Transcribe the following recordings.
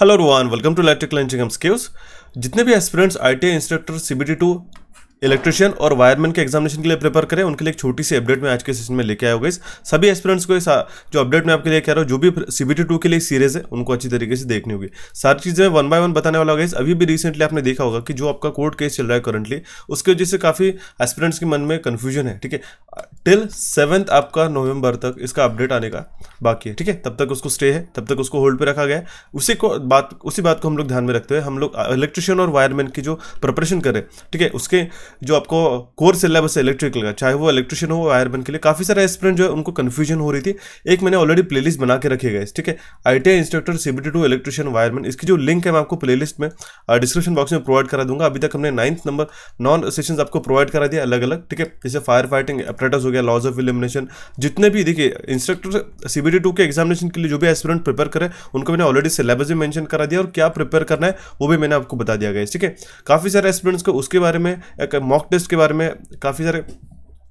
hello Rohan welcome to electrical engineering skills जितने भी aspirants I T instructor C B T two electrician और wireman के examination के लिए प्रिपेयर करें उनके लिए एक छोटी सी अपडेट में आज के सेशन में लेके आया होगा इस सभी एस्पिरेंट्स को इस जो अपडेट मैं आपके लिए कह रहा हूँ जो भी सीबीटी टू के लिए सीरीज है उनको अच्छी तरीके से देखनी होगी सारी चीज़ें वन बाय वन बताने वाला होगा इस अभी भी रिसेंटली आपने देखा होगा कि जो आपका कोर्ट केस चल रहा है करंटली उसकी वजह से काफ़ी एस्पिरेंट्स के मन में कन्फ्यूजन है ठीक है टिल सेवन्थ आपका नवंबर तक इसका अपडेट आने का बाकी है ठीक है तब तक उसको स्टे है तब तक उसको होल्ड पर रखा गया है उसी को बात उसी बात को हम लोग ध्यान में रखते हुए हम लोग इलेक्ट्रिशियन uh, और वायरमैन की जो प्रिपरेशन करें ठीक है उसके जो आपको कोर सिलेबस है इलेक्ट्रिकल का चाहे वो इलेक्ट्रिशियन हो वायरमैन के लिए काफ़ी सारे एस्पिरेंट जो है उनको कन्फ्यूजन हो रही थी एक मैंने ऑलरेडी लिस्ट बना के रखे गए ठीक है I T instructor CBT two electrician wireman इसकी जो लिंक है मैं आपको लिस्ट में डिस्क्रिप्शन बॉक्स में प्रोवाइड करा दूंगा अभी तक हमने नाइन्थ नंबर नॉन सेशन आपको प्रोवाइड करा दिया अलग अलग ठीक है जैसे फायर फाइटिंग अपरेटस हो गया लॉज ऑफ इलिमिनेशन जितने भी देखिए इंस्ट्रक्टर सीबीटी टू के एग्जामिनेशन के लिए जो भी एस्पिरेंट प्रिपेयर करें उनको मैंने ऑलरेडी सिलेबस भी मैंशन करा दिया और क्या प्रिपेयर करना है वो भी मैंने आपको बता दिया गया ठीक है काफ़ी सारे एस्पिरेंट्स को उसके बारे में एक मॉक टेस्ट के बारे में काफ़ी सारे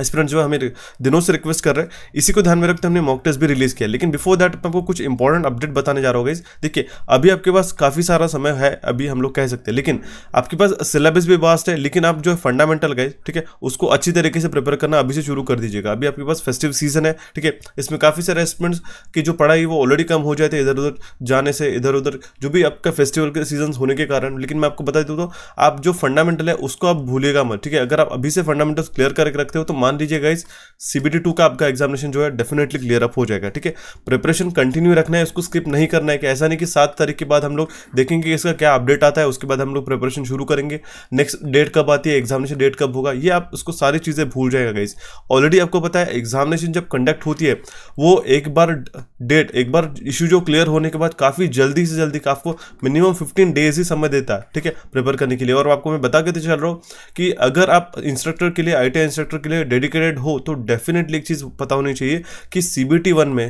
एस्पिरेंट जो हमें दिनों से रिक्वेस्ट कर रहे हैं इसी को ध्यान में रखते हमने मॉक टेस्ट भी रिलीज़ किया लेकिन बिफोर दैट मैं आपको कुछ इंपॉर्टेंट अपडेट बताने जा रहा हूँ गाइज देखिए अभी आपके पास काफ़ी सारा समय है अभी हम लोग कह सकते हैं लेकिन आपके पास सिलेबस भी वास्ट है लेकिन आप जो है फंडामेंटल गाइज ठीक है उसको अच्छी तरीके से प्रिपेयर करना अभी से शुरू कर दीजिएगा अभी आपके पास फेस्टिव सीजन है ठीक है इसमें काफ़ी सारे स्टूडेंट्स की जो पढ़ाई वो ऑलरेडी कम हो जाए थे इधर उधर जाने से इधर उधर जो भी आपका फेस्टिवल के सीजन होने के कारण लेकिन मैं आपको बता देता हूँ आप जो फंडामेंटल है उसको आप भूलिएगा मत ठीक है अगर आप अभी से फंडामेंटल्स क्लियर करके रखते हो तो मान लीजिए गाइज सीबीटी टू का आपका एग्जामिनेशन जो है डेफिनेटली क्लियर अप हो जाएगा ठीक है प्रिपरेशन कंटिन्यू रखना है उसको स्किप नहीं करना है कि ऐसा नहीं कि सात तारीख के बाद हम लोग देखेंगे इसका क्या अपडेट आता है उसके बाद हम लोग प्रिपरेशन शुरू करेंगे नेक्स्ट डेट कब आती है एग्जामिनेशन डेट कब होगा ये आप उसको सारी चीज़ें भूल जाएगा गाइज ऑलरेडी आपको पता है एग्जामिनेशन जब कंडक्ट होती है वो एक बार डेट एक बार इशू जो क्लियर होने के बाद काफ़ी जल्दी से जल्दी आपको मिनिमम फिफ्टीन डेज ही समय देता है ठीक है प्रिपेयर करने के लिए और आपको मैं बता के तो चल रहा हूँ कि अगर आप इंस्ट्रक्टर के लिए आई इंस्ट्रक्टर के लिए डेडिकेटेड हो तो डेफिनेटली एक चीज़ पता होनी चाहिए कि सी बी टी वन में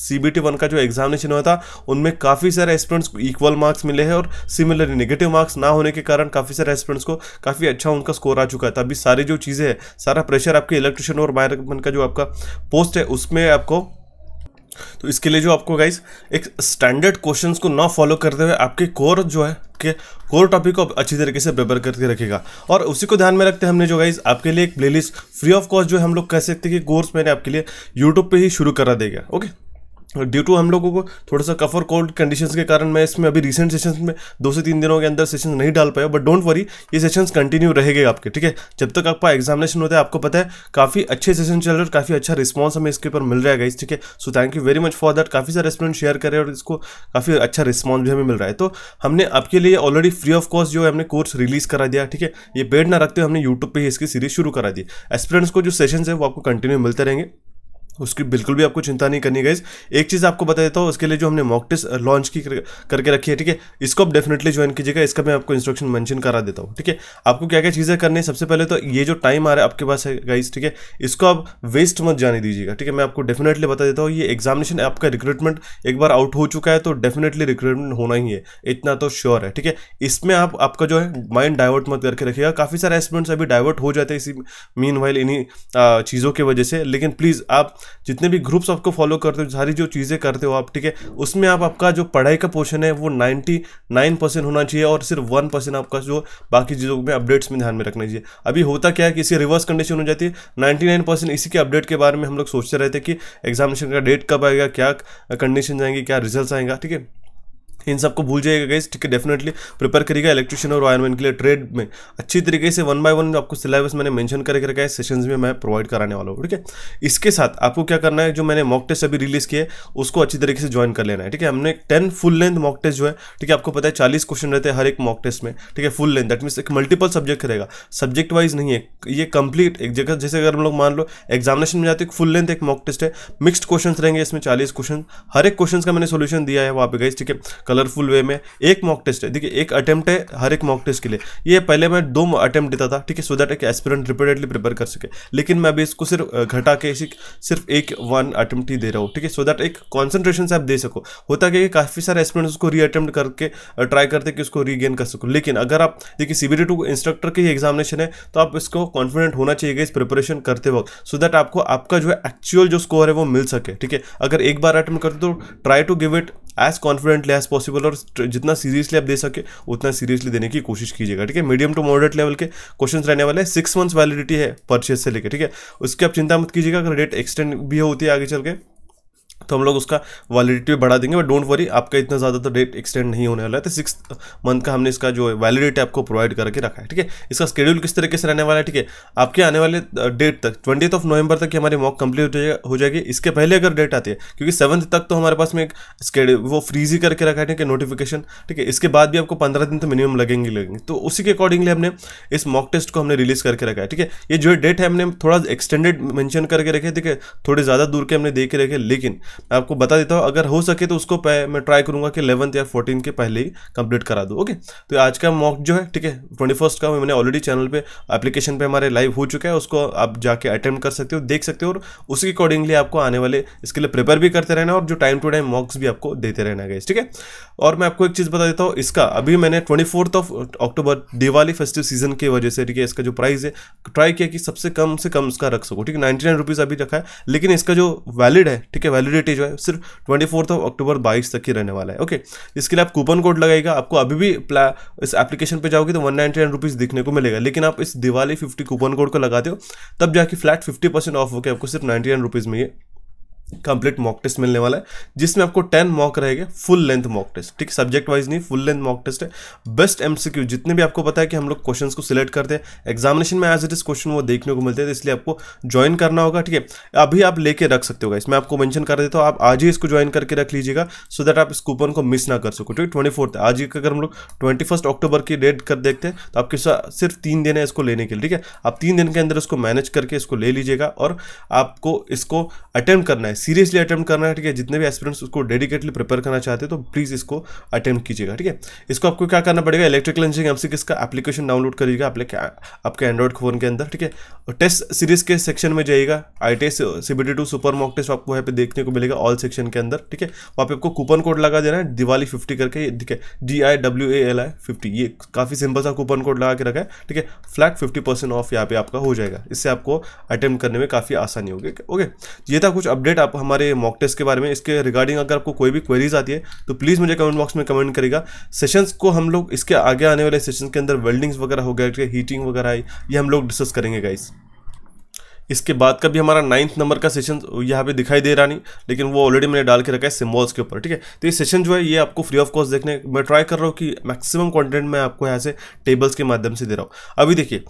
सी बी टी वन का जो एग्जामिनेशन हुआ था उनमें काफ़ी सारे एस्पिरेंट्स को इक्वल मार्क्स मिले हैं और सिमिलरली नेगेटिव मार्क्स ना होने के कारण काफ़ी सारे एस्पिरेंट्स को काफ़ी अच्छा उनका स्कोर आ चुका था अभी सारी जो चीज़ें हैं सारा प्रेशर आपके इलेक्ट्रिशियन और मायरमन का जो आपका पोस्ट है उसमें आपको तो इसके लिए जो आपको गाइज एक स्टैंडर्ड क्वेश्चंस को ना फॉलो करते हुए आपके कोर जो है के कोर टॉपिक को अच्छी तरीके से बेबर करके रखेगा और उसी को ध्यान में रखते हमने जो गाइज आपके लिए एक प्लेलिस्ट फ्री ऑफ कॉस्ट जो है हम लोग कह सकते हैं कि कोर्स मैंने आपके लिए यूट्यूब पे ही शुरू करा देगा ओके ड्यू टू हम लोगों को थोड़ा सा कफ और कोल्ड कंडीशन के कारण मैं इसमें अभी रिसेंट सेशन में दो से तीन दिनों के अंदर सेशन नहीं डाल पाया बट डोंट वरी ये सेशन कंटिन्यू रहेगा आपके ठीक है जब तक आपका एग्जामिनेशन होता है आपको पता है काफ़ी अच्छे सेशन चल रहे हैं और काफ़ी अच्छा रिस्पॉन्स हमें इसके ऊपर मिल रहा है इस ठीक है so thank you very much for that काफ़ी सारे स्टूडेंट शेयर करें और इसको काफ़ी अच्छा रिस्पॉन्स भी हमें मिल रहा है तो हमने आपके लिए ऑलरेडी फ्री ऑफ कॉस्ट जो है हमने कोर्स रिलीज़ करा दिया ठीक है ये पेड ना रखते हुए हमने यूट्यूब पर ही इसकी सीरीज शुरू करा दी एस्पिरेंट्स को जो सेशन है वो आपको कंटिन्यू मिलते रहेंगे उसकी बिल्कुल भी आपको चिंता नहीं करनी गाइज एक चीज़ आपको बता देता हूँ उसके लिए जो हमने मॉक टेस्ट लॉन्च की कर, करके रखी है ठीक है इसको आप डेफिनेटली ज्वाइन कीजिएगा इसका मैं आपको इंस्ट्रक्शन मेंशन करा देता हूँ ठीक है आपको क्या क्या चीज़ें करनी है सबसे पहले तो ये जो टाइम आ रहा है आपके पास है गाइज ठीक है इसको आप वेस्ट मत जाने दीजिएगा ठीक है मैं आपको डेफिनेटली बता देता हूँ ये एग्जामिनेशन आपका रिक्रूटमेंट एक बार आउट हो चुका है तो डेफिनेटली रिक्रूटमेंट होना ही है इतना तो श्योर है ठीक है इसमें आप आपका जो है माइंड डाइवर्ट मत करके रखिएगा काफ़ी सारे स्टूडेंट्स अभी डाइवर्ट हो जाते हैं इसी मीन वाइल इन्हीं uh, चीज़ों की वजह से लेकिन प्लीज़ आप जितने भी ग्रुप्स आपको फॉलो करते हो सारी जो चीज़ें करते हो आप ठीक है उसमें आप आपका जो पढ़ाई का पोर्शन है वो नाइन्टी नाइन परसेंट होना चाहिए और सिर्फ वन परसेंट आपका जो बाकी चीज़ों में अपडेट्स में ध्यान में रखना चाहिए अभी होता क्या है कि इसी रिवर्स कंडीशन हो जाती है नाइन्टी नाइन परसेंट इसी के अपडेट के बारे में हम लोग सोचते रहते कि एग्जामिनेशन का डेट कब आएगा क्या कंडीशन आएंगी क्या रिजल्ट आएगा ठीक है इन सबको भूल जाइएगा गाइस ठीक है डेफिनेटली प्रिपेयर करिएगा इलेक्ट्रिशियन और वायरमैन के लिए ट्रेड में अच्छी तरीके से वन बाय वन आपको सिलेबस मैंने मेंशन करके रखा है सेशंस में मैं प्रोवाइड कराने वाला हूँ ठीक है इसके साथ आपको क्या करना है जो मैंने मॉक टेस्ट अभी रिलीज किया है उसको अच्छी तरीके से ज्वाइन कर लेना है ठीक है हमने ten full length mock test जो है ठीक है आपको पता है चालीस क्वेश्चन रहते हैं हर एक मॉक टेस्ट में ठीक है फुल लेंथ दैट मीन्स एक मल्टीपल सब्जेक्ट रहेगा सब्जेक्ट वाइज नहीं है ये कंप्लीट एक जगह जैसे अगर हम लोग मान लो एग्जामिनेशन में जाते फुल लेंथ एक मॉक टेस्ट है मिक्सड क्वेश्चन रहेंगे इसमें चालीस क्वेश्चन हर एक क्वेश्चन का मैंने सोल्यूशन दिया है वहाँ पे गई ठीक है कलरफुल वे में एक मॉक टेस्ट है देखिए एक अटैम्प्ट है हर एक मॉक टेस्ट के लिए ये पहले मैं दो अटेम्प्ट देता था ठीक है सो दैट एक एस्पिरेंट रिपीटेडली प्रिपेयर कर सके लेकिन मैं अभी इसको सिर्फ घटा के सिर्फ एक वन अटैम्प्ट ही दे रहा हूँ ठीक है सो दैट एक कॉन्सेंट्रेशन से आप दे सको होता क्या काफ़ी सारे एस्पिरेंट उसको री अटेम्प्ट करके ट्राई करते कि उसको रीगेन कर सको लेकिन अगर आप देखिए सी बी टू इंस्ट्रक्टर की एग्जामिनेशन है तो आप इसको कॉन्फिडेंट होना चाहिए इस प्रिपरेशन करते वक्त सो दैट आपको आपका जो है एक्चुअल जो स्कोर है वो मिल सके ठीक है अगर एक बार अटेम्प्ट करते तो try to give it as confidently as possible और जितना सीरियसली आप दे सके उतना सीरियसली देने की कोशिश कीजिएगा ठीक है मीडियम टू मॉडरेट लेवल के क्वेश्चन रहने वाले सिक्स मंथ्स वैलिडिटी है परचेज से लेकर ठीक है उसकी आप चिंता मत कीजिएगा अगर डेट एक्सटेंड भी होती है आगे चल के तो हम लोग उसका वैलिडिटी बढ़ा देंगे बट डोंट वरी आपका इतना ज़्यादा तो डेट एक्सटेंड नहीं होने वाला है तो सिक्स मंथ का हमने इसका जो वैलिडिटी आपको प्रोवाइड करके रखा है ठीक है इसका स्केड्यूल किस तरीके से रहने वाला है ठीक है आपके आने वाले डेट तक ट्वेंटी ऑफ नवंबर तक हमारी मॉक कंप्लीट हो जाएगी इसके पहले अगर डेट आती है क्योंकि सेवन्थ तक तो हमारे पास में एक स्केड्यूल वो फ्रीज ही करके रखा है ठीक है नोटिफिकेशन ठीक है इसके बाद भी आपको पंद्रह दिन तो मिनिमम लगेंगे लगेंगे तो उसी के अकॉर्डिंगली हमने इस मॉक टेस्ट को हमने रिलीज करके रखा है ठीक है ये जो डेट है हमने थोड़ा एक्सटेंडेड मैंशन करके रखे ठीक है थोड़े ज़्यादा दूर के हमने देख के रखे लेकिन मैं आपको बता देता हूँ अगर हो सके तो उसको मैं ट्राई करूँगा कि इलेवंथ या फोर्टीन के पहले ही कंप्लीट करा दूँ ओके तो आज का मॉक जो है ठीक है ट्वेंटी फर्स्ट का मैंने ऑलरेडी चैनल पर एप्लीकेशन पर हमारे लाइव हो चुका है उसको आप जाके अटेम्प्ट कर सकते हो देख सकते हो और उसके अकॉर्डिंगली आपको आने वाले इसके लिए प्रिपेयर भी करते रहना और जो टाइम टू टाइम मॉक्स भी आपको देते रहना गए ठीक है और मैं आपको एक चीज़ बता देता हूँ इसका अभी मैंने twenty fourth of October Diwali festive season की वजह से ठीक है इसका जो प्राइस है ट्राई किया कि सबसे कम से कम इसका रख सको ठीक है नाइन्टी नाइन रुपीज़ अभी रखा है लेकिन इसका जो वैलिड है ठीक है वैलिड वैलिडिटी जो है सिर्फ ट्वेंटी फोर्थ ऑफ अक्टूबर बाईस तक ही रहने वाला है ओके इसके लिए आप कूपन कोड लगाएगा आपको अभी भी इस एप्लीकेशन पर जाओगे तो वन नाइनटी नाइन रुपीज़ दिखने को मिलेगा लेकिन आप इस दिवाली फिफ्टी कूपन कोड को लगा दो तब जाके फ्लैट फिफ्टी परसेंट ऑफ होकर आपको सिर्फ नाइन्टी नाइन रुपीज़ में ये कंप्लीट मॉक टेस्ट मिलने वाला है जिसमें आपको टेन मॉक रहेगा फुल लेंथ मॉक टेस्ट ठीक सब्जेक्ट वाइज नहीं फुल लेंथ मॉक टेस्ट है बेस्ट एमसीक्यू जितने भी आपको पता है कि हम लोग क्वेश्चन को सिलेक्ट करते हैं एग्जामिनेशन में एज इट इज क्वेश्चन वो देखने को मिलते हैं तो इसलिए आपको ज्वाइन करना होगा ठीक है अभी आप लेके रख सकते होगा इसमें आपको मैंशन कर देता हूँ आप आज ही इसको ज्वाइन करके रख लीजिएगा सो दैट आप इस कूपन को मिस ना कर सको ठीक है ट्वेंटी फोर्थ आज ही अगर हम लोग ट्वेंटी फर्स्ट अक्टूबर की डेट कर देखते हैं तो आपके सिर्फ तीन दिन है इसको लेने के लिए ठीक है आप तीन दिन के अंदर इसको मैनेज करके इसको ले लीजिएगा और आपको इसको अटेम्प्ट करना है सीरियसली अटैम्प्ट करना है ठीक है जितने भी एस्पिरेंट्स उसको डेडिकेटली प्रिपेयर करना चाहते हैं तो प्लीज़ इसको अटैम्प्ट कीजिएगा ठीक है इसको आपको क्या करना पड़ेगा इलेक्ट्रिकल इंजीनियरिंग एमसी किसका एप्लीकेशन डाउनलोड करिएगा आपके एंड्रॉइड फोन के अंदर ठीक है और टेस्ट सीरीज के सेक्शन में जाइएगा I T CBT two super mock test आपको यहाँ पे देखने को मिलेगा ऑल सेक्शन के अंदर ठीक है वहाँ पे आपको कूपन कोड लगा देना है दिवाली फिफ्टी करके ठीक है D I W A L I fifty ये काफ़ी सिंपल सा कूपन कोड लगा के रखा है ठीक है फ्लैट फिफ्टी परसेंट ऑफ यहाँ पे आपका हो जाएगा इससे आपको अटैम्प्ट करने में काफ़ी आसानी होगी ओके ये था कुछ अपडेट आप आप हमारे मॉक टेस्ट के बारे में इसके रिगार्डिंग अगर आपको कोई भी क्वेरीज आती है तो प्लीज़ मुझे कमेंट बॉक्स में कमेंट करेगा सेशंस को हम लोग इसके आगे आने वाले सेशन के अंदर वेल्डिंग्स वगैरह हो गए हीटिंग वगैरह आई ये हम लोग डिस्कस करेंगे गाइस इसके बाद का भी हमारा नाइन्थ नंबर का सेशन यहाँ पे दिखाई दे रहा नहीं लेकिन वो ऑलरेडी मैंने डाल के रखा है सिम्बॉल्स के ऊपर ठीक है तो ये सेशन जो है ये आपको फ्री ऑफ कॉस्ट देखने मैं ट्राई कर रहा हूँ कि मैक्सिमम कंटेंट मैं आपको यहाँ से टेबल्स के माध्यम से दे रहा हूँ अभी देखिए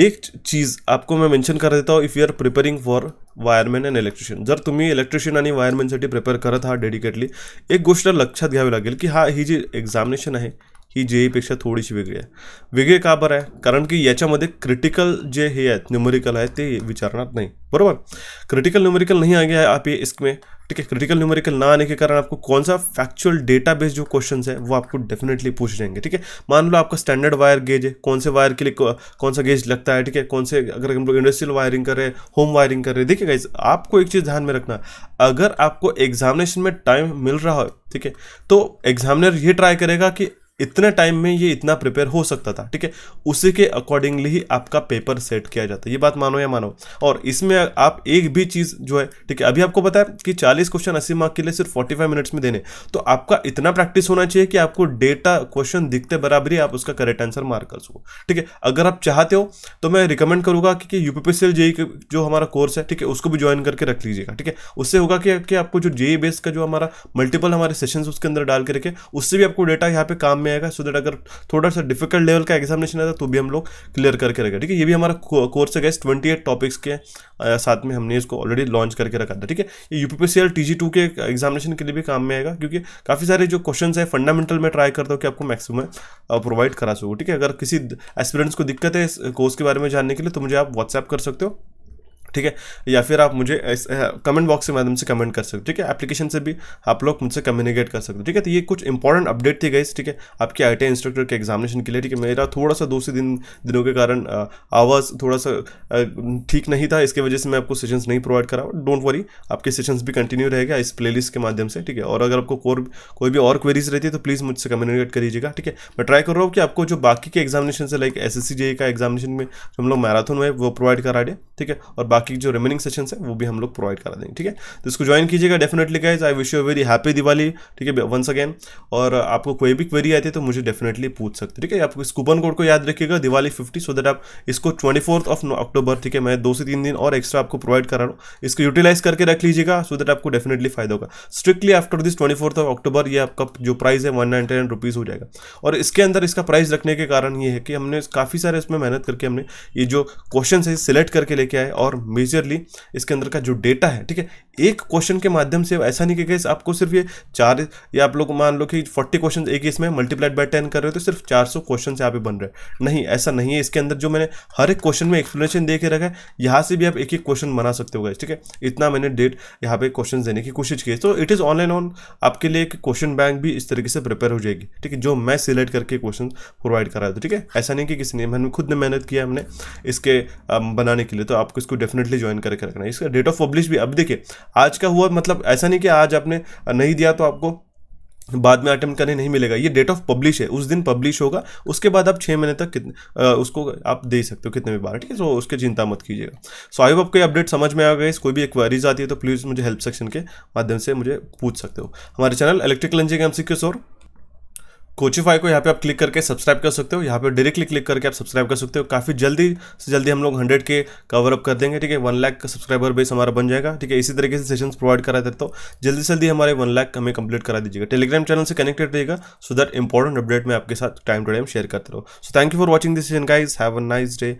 एक चीज आपको मैं मेन्शन कर देता हूँ if you are preparing for wireman and electrician जर तुम्ही इलेक्ट्रिशियन आणि वायरमॅनसाठी प्रिपेअर करत आहात डेडिकेटली एक गोष्ट लक्षात घ्यावी लागेल की हा ही जी एक्झामिनेशन आहे ही जे पेक्षा थोडीशी वेगळी आहे वेगळी का बरं आहे कारण की याच्यामध्ये क्रिटिकल जे हे आहेत न्युमरिकल आहे ते विचारणार नहीं बरोबर क्रिटिकल न्यूमेरिकल नहीं आ गया है आप ये इसमें ठीक है क्रिटिकल न्यूमेरिकल ना आने के कारण आपको कौन सा फैक्चुअल डेटा बेस्ड जो क्वेश्चन है वो आपको डेफिनेटली पूछ जाएंगे ठीक है मान लो आपका स्टैंडर्ड वायर गेज है कौन से वायर के लिए कौन सा गेज लगता है ठीक है कौन से अगर हम लोग इंडस्ट्रियल वायरिंग कर रहे हैं होम वायरिंग कर रहे हैं देखिए गाइज आपको एक चीज़ ध्यान में रखना अगर आपको एग्जामिनेशन में टाइम मिल रहा हो ठीक है तो एग्जामिनर ये ट्राई करेगा कि इतने टाइम में ये इतना प्रिपेयर हो सकता था ठीक है उसी के अकॉर्डिंगली ही आपका पेपर सेट किया जाता है ये बात मानो या मानो और इसमें आप एक भी चीज़ जो है ठीक है अभी आपको बताया कि 40 क्वेश्चन 80 मार्क के लिए सिर्फ 45 मिनट्स में देने तो आपका इतना प्रैक्टिस होना चाहिए कि आपको डेटा क्वेश्चन दिखते बराबरी आप उसका करेक्ट आंसर मार्क कर सको ठीक है अगर आप चाहते हो तो मैं रिकमेंड करूँगा कि यूपीपीसी जेई e जो हमारा कोर्स है ठीक है उसको भी ज्वाइन करके रख लीजिएगा ठीक है उससे होगा कि आपको जो जेई बेस e का जो हमारा मल्टीपल हमारे सेशन उसके अंदर डाल के रखे उससे भी आपको डेटा यहाँ पे काम में आएगा सो दैट अगर थोड़ा सा डिफिकल्ट लेवल का एग्जामिनेशन आता तो भी हम लोग क्लियर करके रखें ठीक है ये भी हमारा कोर्स है गैस ट्वेंटी टॉपिक्स के साथ में हमने इसको ऑलरेडी लॉन्च करके रखा था ठीक है ये यू पी के एग्जामिनेशन के लिए भी काम में आएगा क्योंकि काफ़ी सारे जो क्वेश्चन है फंडामेंटल में ट्राई करता हूँ कि आपको मैक्सिमम प्रोवाइड करा सको ठीक है अगर किसी एस्पिरेंट्स को दिक्कत है इस कोर्स के बारे में जानने के लिए तो मुझे आप व्हाट्सएप कर सकते हो ठीक है या फिर आप मुझे कमेंट बॉक्स के माध्यम से कमेंट कर सकते हो ठीक है एप्लीकेशन से भी आप लोग मुझसे कम्युनिकेट कर सकते हो ठीक है तो ये कुछ इंपॉर्टेंट अपडेट थी गई ठीक है आपके आई इंस्ट्रक्टर के एग्जामिनेशन के लिए ठीक है मेरा थोड़ा सा दूसरे दिन दिनों के कारण आवाज़ थोड़ा सा ठीक नहीं था इसके वजह से मैं आपको सेशंस नहीं प्रोवाइड करा डोंट वरी आपके सेशंस भी कंटिन्यू रहेगा इस प्ले के माध्यम से ठीक है और अगर आपको कोर, कोई भी और क्वेरीज रहती है तो प्लीज़ मुझसे कम्युनिकेट करीजिएगा ठीक है मैं ट्राई कर रहा हूँ कि आपको जो बाकी के एग्जामिनेशन से लाइक एस का एग्जामिनेशन में हम लोग मैराथन में वो प्रोवाइड करा दें ठीक है और बाकी बाकी जो रिमेनिंग सेशन है वो भी हम लोग प्रोवाइड करा देंगे ठीक है तो इसको ज्वाइन कीजिएगा definitely guys I wish you very happy Diwali ठीक है वंस अगेन और आपको कोई भी क्वेरी आती है तो मुझे डेफिनेटली पूछ सकते ठीक है आप इस कूपन कोड को याद रखिएगा दिवाली फिफ्टी सो दैट आप इसको ट्वेंटी फोर्थ ऑफ अक्टूबर ठीक है मैं दो से तीन दिन और एक्स्ट्रा आपको प्रोवाइड करा रहा हूँ इसको यूटिलाइज करके रख लीजिएगा सो दैट आपको डेफिनेटली फायदा होगा strictly after this twenty fourth of October ये आपका जो प्राइस है वन नाइनटी नाइन हो जाएगा और इसके अंदर इसका प्राइस रखने के कारण ये है कि हमने काफ़ी सारे इसमें मेहनत करके हमने ये जो क्वेश्चन है सिलेक्ट करके लेके आए और मेजरली इसके अंदर का जो डेटा है ठीक है एक क्वेश्चन के माध्यम से ऐसा नहीं कि आपको सिर्फ ये चार या आप लोग मान लो कि फोर्टी क्वेश्चन एक इसमें मल्टीप्लाइड बाय टेन कर रहे हो तो सिर्फ चार सौ क्वेश्चन यहाँ पे बन रहे हैं नहीं ऐसा नहीं है इसके अंदर जो मैंने हर एक क्वेश्चन में एक्सप्लेनेशन दे के रखा है यहाँ से भी आप एक एक क्वेश्चन बना सकते हो गए ठीक है इतना मैंने डेट यहाँ पे क्वेश्चन देने की कोशिश की है तो इट इज़ ऑनलाइन ऑन आपके लिए एक क्वेश्चन बैंक भी इस तरीके से प्रिपेयर हो जाएगी ठीक है जो मैं सिलेक्ट करके क्वेश्चन प्रोवाइड करा था ठीक है ऐसा नहीं कि किसी ने मैंने खुद ने मेहनत किया हमने इसके बनाने के लिए तो आपको इसको डेफिनेट डेफिनेटली ज्वाइन करके रखना इसका डेट ऑफ पब्लिश भी अब देखिए आज का हुआ मतलब ऐसा नहीं कि आज आपने नहीं दिया तो आपको बाद में अटेम्प्ट करने नहीं मिलेगा ये डेट ऑफ पब्लिश है उस दिन पब्लिश होगा उसके बाद आप छः महीने तक कितने आ, उसको आप दे सकते हो कितने भी बार ठीक है सो तो उसके चिंता मत कीजिएगा सो आई होप आपको ये अपडेट समझ में आ गई कोई भी क्वारीज आती है तो प्लीज़ मुझे हेल्प सेक्शन के माध्यम से मुझे पूछ सकते हो हमारे channel electrical engineer M C कोचिफाई को यहाँ पे आप क्लिक करके सब्सक्राइब कर सकते हो यहाँ पे डायरेक्टली क्लिक करके आप सब्सक्राइब कर सकते हो काफ़ी जल्दी से जल्दी हम लोग हंड्रेड के कवर अप कर देंगे ठीक है वन लाख का सब्सक्राइबर बेस हमारा बन जाएगा ठीक है इसी तरीके से सेशंस प्रोवाइड करा देते हो जल्दी से जल्दी हमारे वन लाख हमें कंप्लीट करा दीजिएगा टेलीग्राम चैनल से कनेक्टेड रहेगा सो दैट इंपॉर्टेंट अपडेट मैं आपके साथ टाइम टू टाइम शेयर करते रहो so thank you for watching this session guys have a nice day